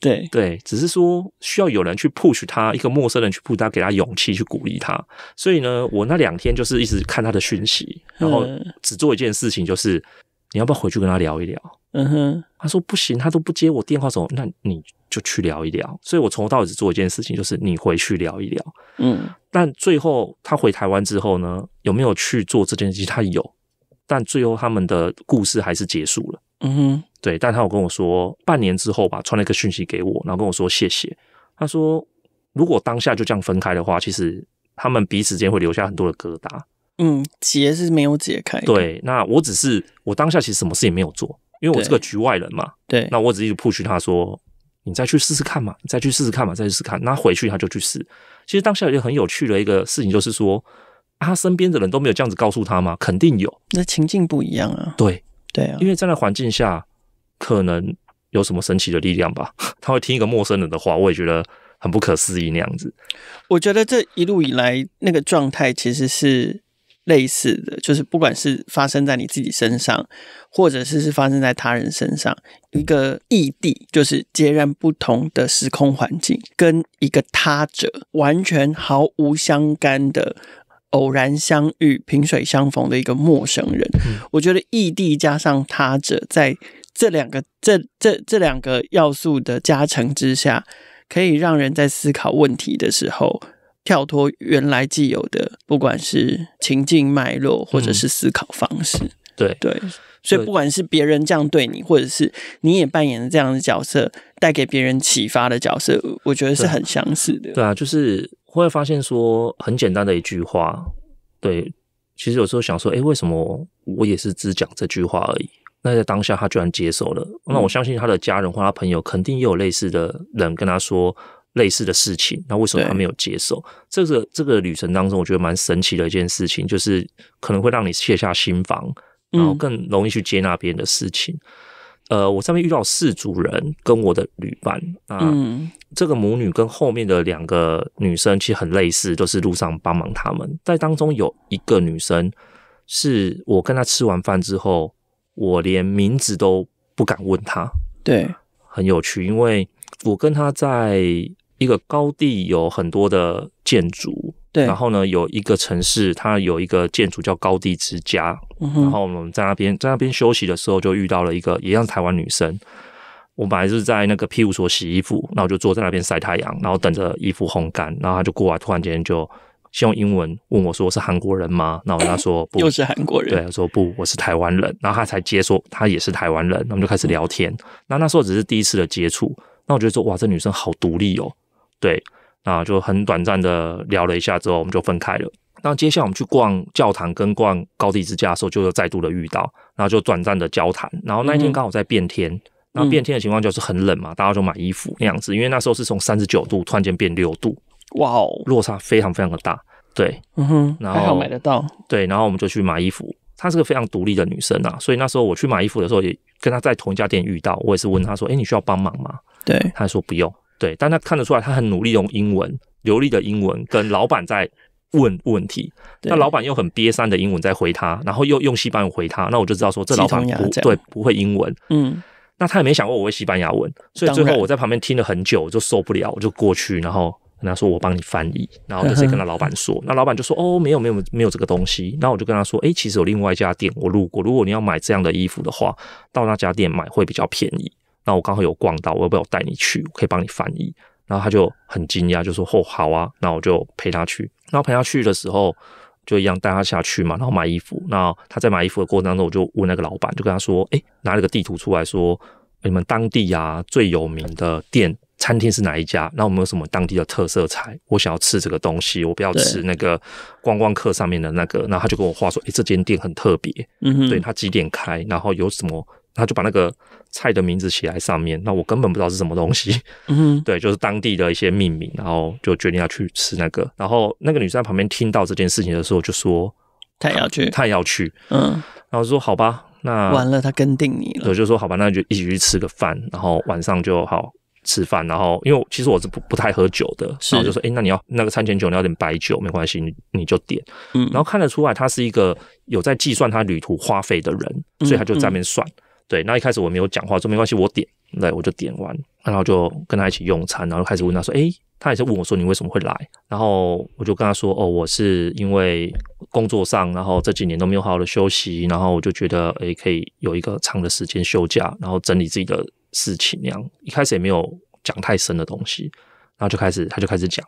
Speaker 2: 对对，只是说需要有人去 push 他，一个陌生人去 push 他，给他勇气去鼓励他。所以呢，我那两天就是一直看他的讯息，然后只做一件事情，就是你要不要回去跟他聊一聊？嗯哼，他说不行，他都不接我电话，什么？那你。就去聊一聊，所以我从头到尾只做一件事情，就是你回去聊一聊。嗯，但最后他回台湾之后呢，有没有去做这件事情？他有，但最后他们的故事还是结束了。嗯，哼，对。但他有跟我说，半年之后吧，传了一个讯息给我，然后跟我说谢谢。他说，如果当下就这样分开的话，其实他们彼此间会留下很多的疙瘩。嗯，结是没有解开。对，那我只是我当下其实什么事也没有做，因为我是个局外人嘛。对，那我只一直 push 他说。你再去试试看嘛，你再去试试看嘛，再去试看。那回去他就去试。其实当下有一个很有趣的一个事情，就是说他身边的人都没有这样子告诉他吗？肯定有。
Speaker 1: 那情境不一样啊。对对啊，
Speaker 2: 因为在那环境下，可能有什么神奇的力量吧？[LAUGHS] 他会听一个陌生人的话，我也觉得很不可思议那样子。我
Speaker 1: 觉得这一路以来那个状态其实是。类似的就是，不管是发生在你自己身上，或者是是发生在他人身上，一个异地就是截然不同的时空环境，跟一个他者完全毫无相干的偶然相遇、萍水相逢的一个陌生人。我觉得异地加上他者，在这两个这这这两个要素的加成之下，可以让人在思考问题的时候。跳脱原来既有的，不管是情境脉络或者是思考
Speaker 2: 方式，对对，
Speaker 1: 所以不管是别人这样对你，或者是你也扮演这样的角色，带给别人启发的角色，我觉得是很相似的。对啊，
Speaker 2: 就是会发现说很简单的一句话，对，其实有时候想说，哎，为什么我也是只讲这句话而已？那在当下他居然接受了，那我相信他的家人或他朋友肯定也有类似的人跟他说。类似的事情，那为什么他没有接受？这个这个旅程当中，我觉得蛮神奇的一件事情，就是可能会让你卸下心防，然后更容易去接纳别人的事情。呃，我上面遇到四组人跟我的旅伴啊，这个母女跟后面的两个女生其实很类似，都是路上帮忙。他们在当中有一个女生，是我跟她吃完饭之后，我连名字都不敢问她。对，很有趣，因为我跟她在。一个高地有很多的建筑，对，然后呢，有一个城市，它有一个建筑叫高地之家。然后我们在那边在那边休息的时候，就遇到了一个也像台湾女生。我本来是在那个庇护所洗衣服，然后我就坐在那边晒太阳，然后等着衣服烘干。然后她就过来，突然间就先用英文问我说：“是韩国人吗？”那我跟她说：“不，就 [LAUGHS] 是韩国人。”对，说不，我是台湾人。然后她才接受，她也是台湾人。然我们就开始聊天。那那时候只是第一次的接触，那我觉得说：“哇，这女生好独立哦。”对，那就很短暂的聊了一下之后，我们就分开了。那接下来我们去逛教堂跟逛高地之家的时候，就又再度的遇到，然后就短暂的交谈。然后那一天刚好在变天，那变天的情况就是很冷嘛，大家就买衣服那样子。因为那时候是从三十九度突然间变六度，哇哦，落差非常非常的大。对，嗯哼，还好买得到。对，然后我们就去买衣服。她是个非常独立的女生啊，所以那时候我去买衣服的时候，也跟她在同一家店遇到。我也是问她说：“哎，你需要帮忙吗？”对，她说不用。对，但他看得出来，他很努力用英文流利的英文跟老板在问问题，那老板又很瘪三的英文在回他，然后又用西班牙回他，那我就知道说这老板不对不会英文，嗯，那他也没想过我会西班牙文，所以最后我在旁边听了很久就受不了，我就过去然后跟他说我帮你翻译，然后直接跟他老板说，那老板就说哦没有没有没有这个东西，那我就跟他说哎其实有另外一家店我路过，如果你要买这样的衣服的话，到那家店买会比较便宜。那我刚好有逛到，我要不要带你去？我可以帮你翻译。然后他就很惊讶，就说：“哦，好啊。”那我就陪他去。那陪他去的时候，就一样带他下去嘛，然后买衣服。那他在买衣服的过程当中，我就问那个老板，就跟他说：“哎，拿了个地图出来说，你们当地啊最有名的店、餐厅是哪一家？那我们有什么当地的特色菜？我想要吃这个东西，我不要吃那个观光客上面的那个。”然后他就跟我话说：“哎，这间店很特别，嗯，对他几点开，然后有什么？”他就把那个菜的名字写在上面，那我根本不知道是什么东西。嗯，[LAUGHS] 对，就是当地的一些命名，然后就决定要去吃那个。然后那个女生在旁边听到这件事情的时候，就说：“也要去，也要去。”嗯，然后说：“好吧，那完了，他跟定你了。”我就说：“好吧，那就一起去吃个饭，然后晚上就好吃饭。然后因为其实我是不不太喝酒的，然后就说：‘哎，那你要那个餐前酒，你要点白酒，没关系，你就点。’嗯，然后看得出来，他是一个有在计算他旅途花费的人，所以他就在那边算。对，那一开始我没有讲话，说没关系，我点，来我就点完，然后就跟他一起用餐，然后开始问他说，诶，他也是问我说你为什么会来？然后我就跟他说，哦，我是因为工作上，然后这几年都没有好好的休息，然后我就觉得，诶可以有一个长的时间休假，然后整理自己的事情那样。一开始也没有讲太深的东西，然后就开始，他就开始讲，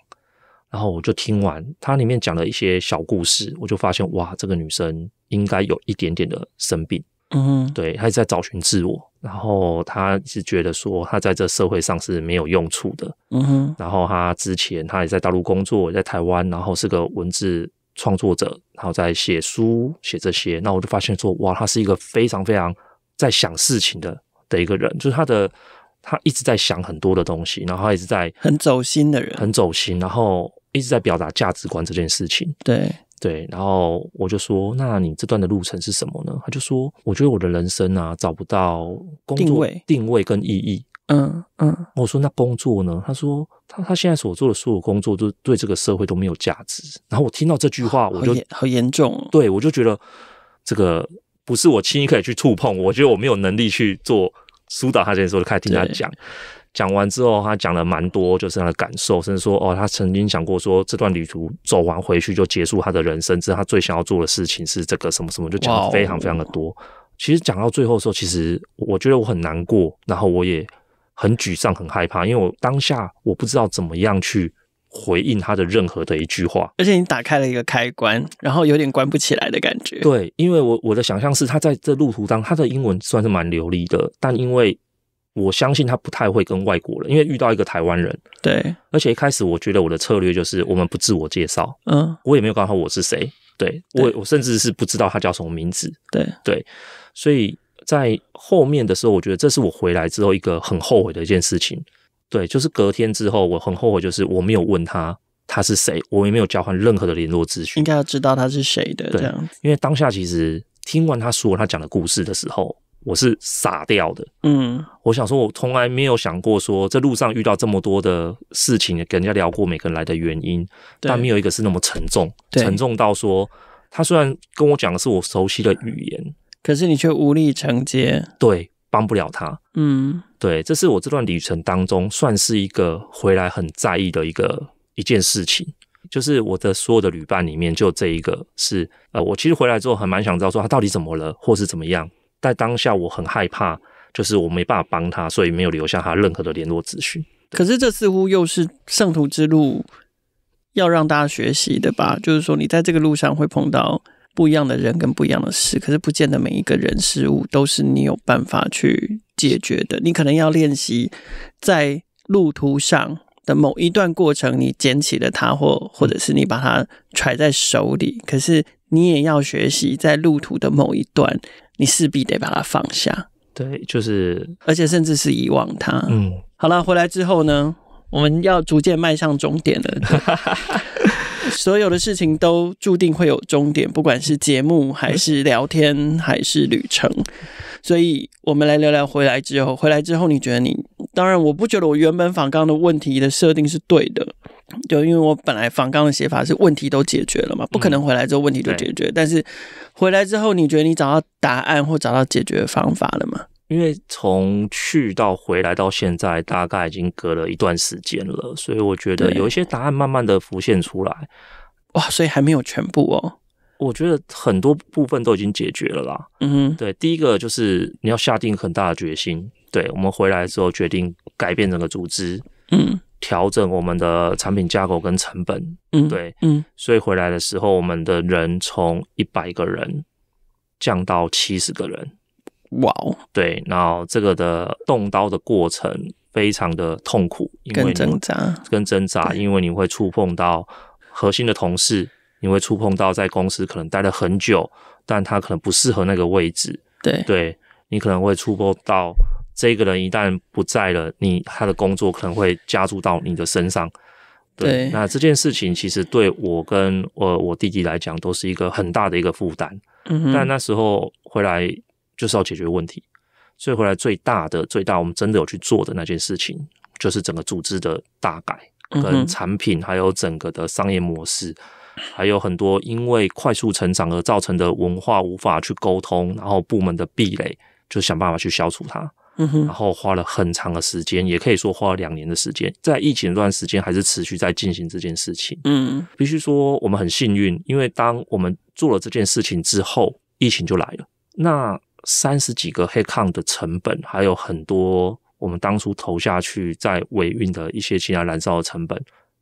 Speaker 2: 然后我就听完，他里面讲了一些小故事，我就发现，哇，这个女生应该有一点点的生病。嗯他对，他在找寻自我，然后他是觉得说他在这社会上是没有用处的，
Speaker 3: 嗯然
Speaker 2: 后他之前他也在大陆工作，在台湾，然后是个文字创作者，然后在写书写这些，那我就发现说，哇，他是一个非常非常在想事情的的一个人，就是他的他一直在想很多的东西，然后他一直在很走心的人，很走心，然后一直在表达价值观这件事情，对。对，然后我就说，那你这段的路程是什么呢？他就说，我觉得我的人生啊，找不到工作定位跟意义。嗯嗯，我说那工作呢？他说他他现在所做的所有工作都对这个社会都没有价值。然后我听到这句话，我就好严重。对，我就觉得这个不是我轻易可以去触碰。我觉得我没有能力去做疏导。他这我就开始听他讲。讲完之后，他讲了蛮多，就是他的感受，甚至说哦，他曾经想过，说这段旅途走完回去就结束他的人生，是他最想要做的事情是这个什么什么，就讲的非常非常的多。其实讲到最后的时候，其实我觉得我很难过，然后我也很沮丧、很害怕，因为我当下我不知道怎么样去回应他的任何的一句话。而且你打开了一个开关，然后有点关不起来的感觉。对，因为我我的想象是，他在这路途当，他的英文算是蛮流利的，但因为。我相信他不太会跟外国人，因为遇到一个台湾人。对，而且一开始我觉得我的策略就是我们不自我介绍，嗯，我也没有告诉他我是谁，对我，我甚至是不知道他叫什么名字。对，对，所以在后面的时候，我觉得这是我回来之后一个很后悔的一件事情。对，就是隔天之后，我很后悔，就是我没有问他他是谁，我也没有交换任何的联络资讯，应该要知道他是谁的。对，因为当下其实听完他说他讲的故事的时候。我是傻掉的，嗯，我想说，我从来没有想过说这路上遇到这么多的事情，跟人家聊过每个人来的原因，但没有一个是那么沉重，沉重到说他虽然跟我讲的是我熟悉的语言，可是你却无力承接，对，帮不了他，嗯，对，这是我这段旅程当中算是一个回来很在意的一个一件事情，就是我的所有的旅伴里面，就这一个是，呃，我其实回来之后很蛮想知道说他到底怎么了，或是怎么样。在当下，我很害怕，就是我没办法帮他，所以没有留下他任何的联络资讯。
Speaker 1: 可是，这似乎又是圣徒之路要让大家学习的吧？就是说，你在这个路上会碰到不一样的人跟不一样的事，可是不见得每一个人事物都是你有办法去解决的。你可能要练习在路途上。的某一段过程，你捡起了它，或或者是你把它揣在手里，可是你也要学习，在路途的某一段，你势必得把它放下。
Speaker 2: 对，就是，
Speaker 1: 而且甚至是遗忘它。嗯，好了，回来之后呢，我们要逐渐迈向终点了。[LAUGHS] 所有的事情都注定会有终点，不管是节目，还是聊天，还是旅程。所以我们来聊聊回来之后。回来之后，你觉得你？当然，我不觉得我原本仿刚的问题的设定是对的，就因为我本来仿刚的写法是问题都解决了嘛，不可能回来之后问题就解决。但是回来之后，你觉得你找到答案或找到解决方法了吗？
Speaker 2: 因为从去到回来到现在，大概已经隔了一段时间了，所以我觉得有一些答案慢慢的浮现出来。哇，所以还没有全部哦。我觉得很多部分都已经解决了啦。嗯哼，对，第一个就是你要下定很大的决心。对我们回来之后，决定改变整个组织，嗯，调整我们的产品架构跟成本，嗯，对，嗯，所以回来的时候，我们的人从一百个人降到七十个人，哇哦，对，然后这个的动刀的过程非常的痛苦，更挣扎，跟挣扎，因为你会触碰到核心的同事，你会触碰到在公司可能待了很久，但他可能不适合那个位置，对，对你可能会触碰到。这个人一旦不在了，你他的工作可能会加注到你的身上。对，那这件事情其实对我跟我我弟弟来讲都是一个很大的一个负担。嗯。但那时候回来就是要解决问题，所以回来最大的最大，我们真的有去做的那件事情，就是整个组织的大改，跟产品，还有整个的商业模式，还有很多因为快速成长而造成的文化无法去沟通，然后部门的壁垒，就想办法去消除它。然后花了很长的时间，也可以说花了两年的时间，在疫情这段时间还是持续在进行这件事情。嗯，必须说我们很幸运，因为当我们做了这件事情之后，疫情就来了。那三十几个黑抗的成本，还有很多我们当初投下去在维运的一些其他燃烧的成本，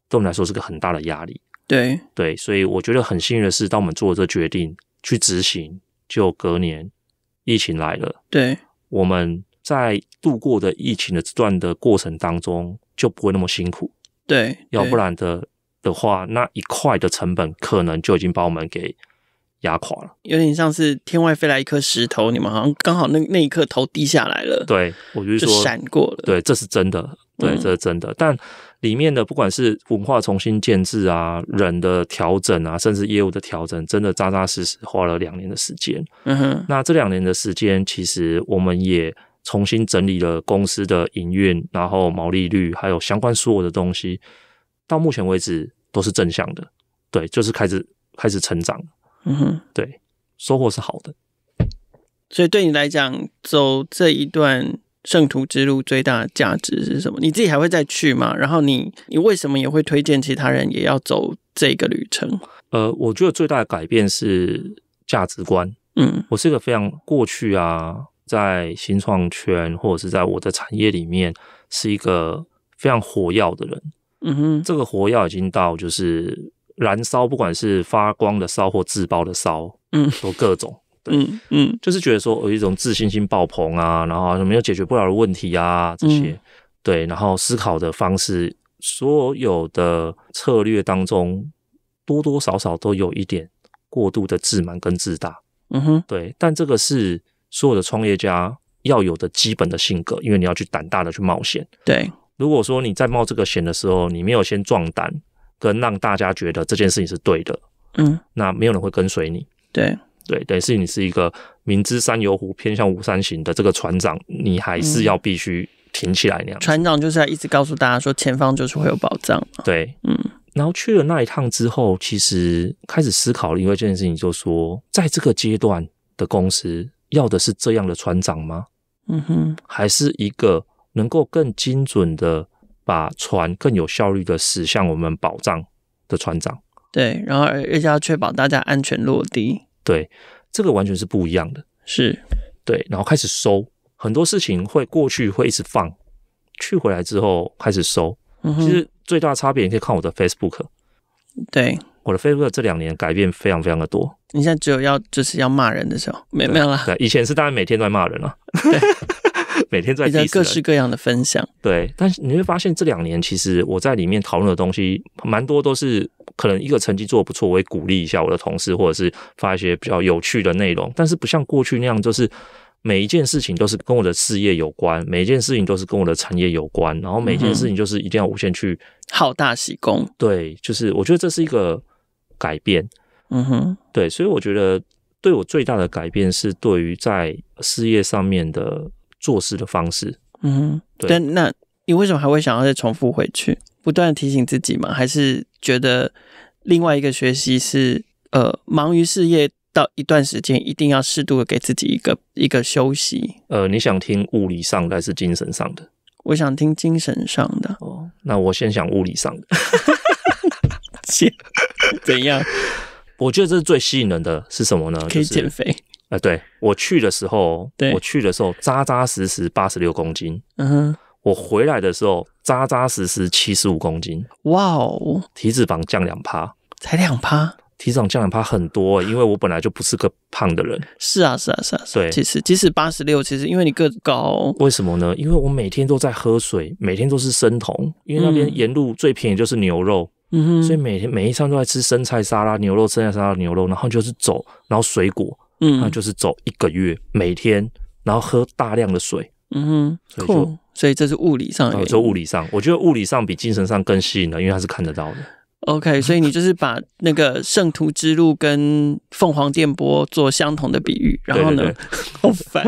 Speaker 2: 对我们来说是个很大的压力。对对，所以我觉得很幸运的是，当我们做了这决定去执行，就隔年疫情来了。对，我们。在度过的疫情的这段的过程当中，就不会那么辛苦。
Speaker 1: 对，要不然
Speaker 2: 的的话，那一块的成本可能就已经把我们给压垮了。
Speaker 1: 有点像是天外飞来一颗
Speaker 2: 石头，你们好像刚好那那一刻头低下来了。对，我就是说闪过了。对，这是真的。对，这是真的。但里面的不管是文化重新建制啊，人的调整啊，甚至业务的调整，真的扎扎实实花了两年的时间。嗯哼。那这两年的时间，其实我们也。重新整理了公司的营运，然后毛利率还有相关所有的东西，到目前为止都是正向的，对，就是开始开始成长嗯哼，对，收获是好的。
Speaker 1: 所以对你来讲，走这一段圣徒之路最大的价值是什么？你自己还会再去吗？然后你你为什么也会推荐其他人也要走这
Speaker 2: 个旅程？呃，我觉得最大的改变是价值观，嗯，我是一个非常过去啊。在新创圈或者是在我的产业里面，是一个非常火药的人。嗯哼，这个火药已经到就是燃烧，不管是发光的烧或自爆的烧，嗯，都各种。嗯嗯，就是觉得说有一种自信心爆棚啊，然后么又解决不了的问题啊这些。对，然后思考的方式，所有的策略当中，多多少少都有一点过度的自满跟自大。嗯哼，对，但这个是。所有的创业家要有的基本的性格，因为你要去胆大的去冒险。对，如果说你在冒这个险的时候，你没有先壮胆，跟让大家觉得这件事情是对的，嗯，那没有人会跟随你。对，对，等于是你是一个明知山有虎，偏向虎山行的这个船长，你还是要必须挺起来那样。
Speaker 1: 船长就是要一直告诉大家说，前方就是会有宝藏。
Speaker 2: 对，嗯，然后去了那一趟之后，其实开始思考另外一件事情，就说在这个阶段的公司。要的是这样的船长吗？嗯哼，还是一个能够更精准的把船更有效率的驶向我们保障的船长。对，然后而且要确保大家安全落地。对，这个完全是不一样的。是，对，然后开始收，很多事情会过去，会一直放，去回来之后开始收。嗯其实最大的差别，你可以看我的 Facebook。对。我的 Facebook 这两年改变非常非常的多。你现在只有要就是要骂人的时候，没没有了。对，以前是大概每天都在骂人了，每天在你种各式各样的分享。对，但是你会发现这两年其实我在里面讨论的东西蛮多，都是可能一个成绩做的不错，我也鼓励一下我的同事，或者是发一些比较有趣的内容。但是不像过去那样，就是每一件事情都是跟我的事业有关，每一件事情都是跟我的产业有关，然后每一件事情就是一定要无限去好大喜功。对，就是我觉得这是一个。改变，嗯哼，对，所以我觉得对我最大的改变是对于在事业上面的做事的方式，嗯哼，对。
Speaker 1: 那那你为什么还会想要再重复回去？不断提醒自己嘛？还是觉得另外一个学习是，呃，忙于事业到一段时间，一定要适度的给自
Speaker 2: 己一个一个休息？呃，你想听物理上还是精神上的？
Speaker 1: 我想听精神上的。哦，
Speaker 2: 那我先想物理上的。[LAUGHS] [LAUGHS] 怎样？我觉得这是最吸引人的是什么呢？可以减肥啊！对我去的时候，对我去的时候扎扎实实八十六公斤。嗯，哼，我回来的时候扎扎实实七十五公斤。哇哦，体脂肪降两趴，才两趴，体脂肪降两趴很多，因为我本来就不是个胖的人。是啊，是啊，是啊。对，其实即使八十六，其实因为你个高。为什么呢？因为我每天都在喝水，每天都是生酮，因为那边沿路最便宜就是牛肉。嗯哼，所以每天每一餐都在吃生菜沙拉牛肉生菜沙拉牛肉，然后就是走，然后水果，嗯，然后就是走一个月，每天，然后喝大量的水，嗯哼，酷，所以这是物理上，对，做物理上，我觉得物理上比精神上更吸引的，因为它是看得到的。OK，[LAUGHS] 所以你就是把
Speaker 1: 那个圣徒之路跟凤凰电波做相同的比喻，然后呢，
Speaker 2: [LAUGHS] 好烦，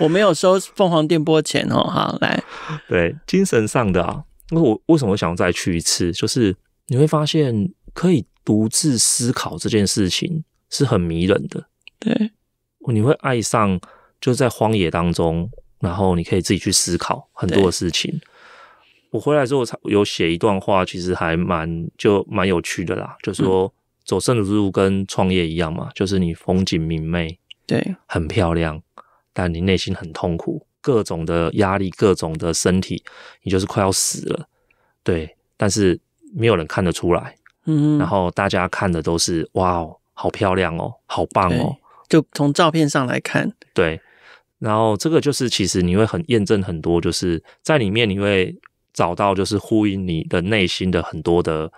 Speaker 2: 我没有收凤凰电波钱哦，好来，对，精神上的啊，那我为什么想再去一次？就是你会发现，可以独自思考这件事情是很迷人的。对，你会爱上就在荒野当中，然后你可以自己去思考很多的事情。我回来之后，才有写一段话，其实还蛮就蛮有趣的啦。就说走圣路跟创业一样嘛，就是你风景明媚，对，很漂亮，但你内心很痛苦，各种的压力，各种的身体，你就是快要死了。对，但是。没有人看得出来，嗯，然后大家看的都是哇哦，好漂亮哦，好棒哦。就从照片上来看，对，然后这个就是其实你会很验证很多，就是在里面你会找到就是呼应你的内心的很多的。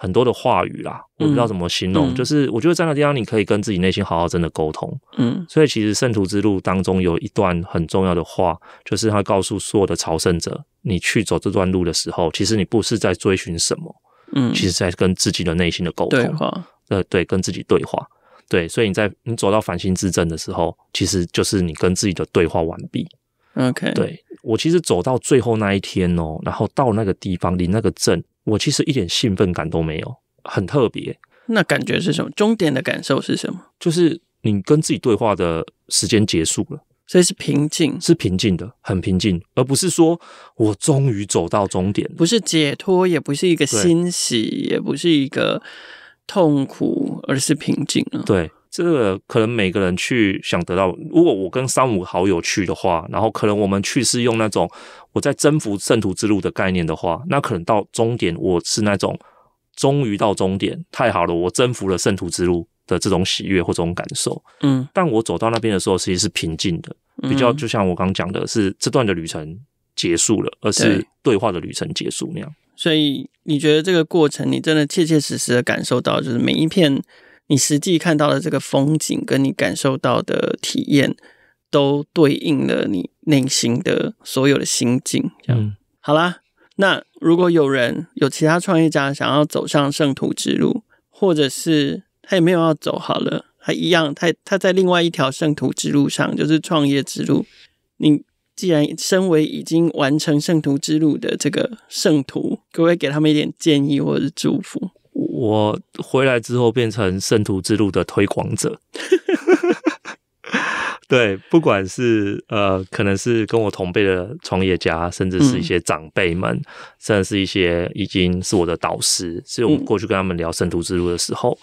Speaker 2: 很多的话语啦，我不知道怎么形容。就是我觉得在那地方，你可以跟自己内心好好真的沟通。嗯，所以其实圣徒之路当中有一段很重要的话，就是他告诉所有的朝圣者，你去走这段路的时候，其实你不是在追寻什么，嗯，其实在跟自己的内心的沟通。对话。呃，对，跟自己对话。对，所以你在你走到繁星之阵的时候，其实就是你跟自己的对话完毕。OK，对我其实走到最后那一天哦，然后到那个地方，离那个镇。我其实一点兴奋感都没有，很特别。那感觉是什么？终点的感受是什么？就是你跟自己对话的时间结束了，所以是平静，是平静的，很平静，而不是说我终于走到终点，不是解脱，也不是一个欣喜，也不是一个痛苦，而是平静了。对。这个可能每个人去想得到。如果我跟三五好友去的话，然后可能我们去是用那种我在征服圣徒之路的概念的话，那可能到终点我是那种终于到终点，太好了，我征服了圣徒之路的这种喜悦或这种感受。嗯，但我走到那边的时候，其实是平静的，比较就像我刚讲的是这段的旅程结束了，而是对话的旅程结束那样。
Speaker 1: 所以你觉得这个过程，你真的切切实实的感受到，就是每一片。你实际看到的这个风景，跟你感受到的体验，都对应了你内心的所有的心境。嗯，好啦，那如果有人有其他创业家想要走上圣徒之路，或者是他也没有要走，好了，他一样，他他在另外一条圣徒之路上，就是创业之路。你既然身为已经完成圣徒之路的这个圣徒，可不可以给他们一点建议或者是祝福？
Speaker 2: 我回来之后，变成圣徒之路的推广者。对，不管是呃，可能是跟我同辈的创业家，甚至是一些长辈们，甚至是一些已经是我的导师，所以我过去跟他们聊圣徒之路的时候，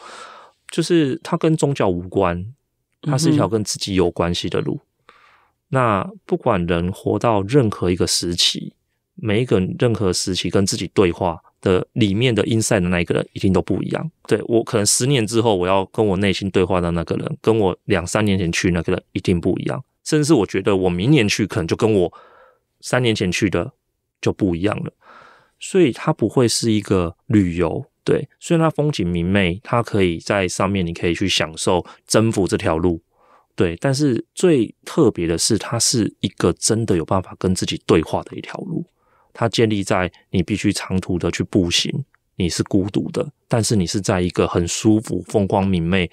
Speaker 2: 就是它跟宗教无关，它是一条跟自己有关系的路。那不管人活到任何一个时期，每一个任何时期跟自己对话。的里面的 inside 的那一个人一定都不一样。对我可能十年之后我要跟我内心对话的那个人，跟我两三年前去那个人一定不一样。甚至是我觉得我明年去可能就跟我三年前去的就不一样了。所以它不会是一个旅游，对。虽然它风景明媚，它可以在上面你可以去享受征服这条路，对。但是最特别的是，它是一个真的有办法跟自己对话的一条路。它建立在你必须长途的去步行，你是孤独的，但是你是在一个很舒服、风光明媚，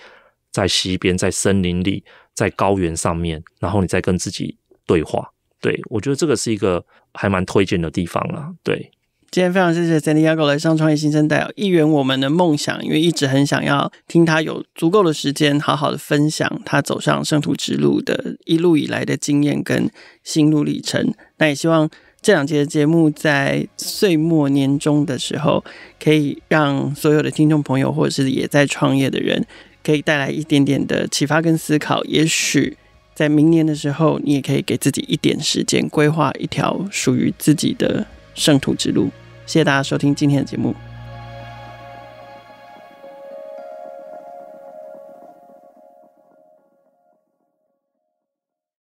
Speaker 2: 在溪边、在森林里、在高原上面，然后你再跟自己对话。对我觉得这个是一个还蛮推荐的地方啊。对，
Speaker 1: 今天非常谢谢 San Diego 来上创业新生代，一圆我们的梦想，因为一直很想要听他有足够的时间好好的分享他走上圣徒之路的一路以来的经验跟心路历程。那也希望。这两节的节目在岁末年终的时候，可以让所有的听众朋友或者是也在创业的人，可以带来一点点的启发跟思考。也许在明年的时候，你也可以给自己一点时间，规划一条属于自己的圣徒之路。谢谢大家收听今天的节目。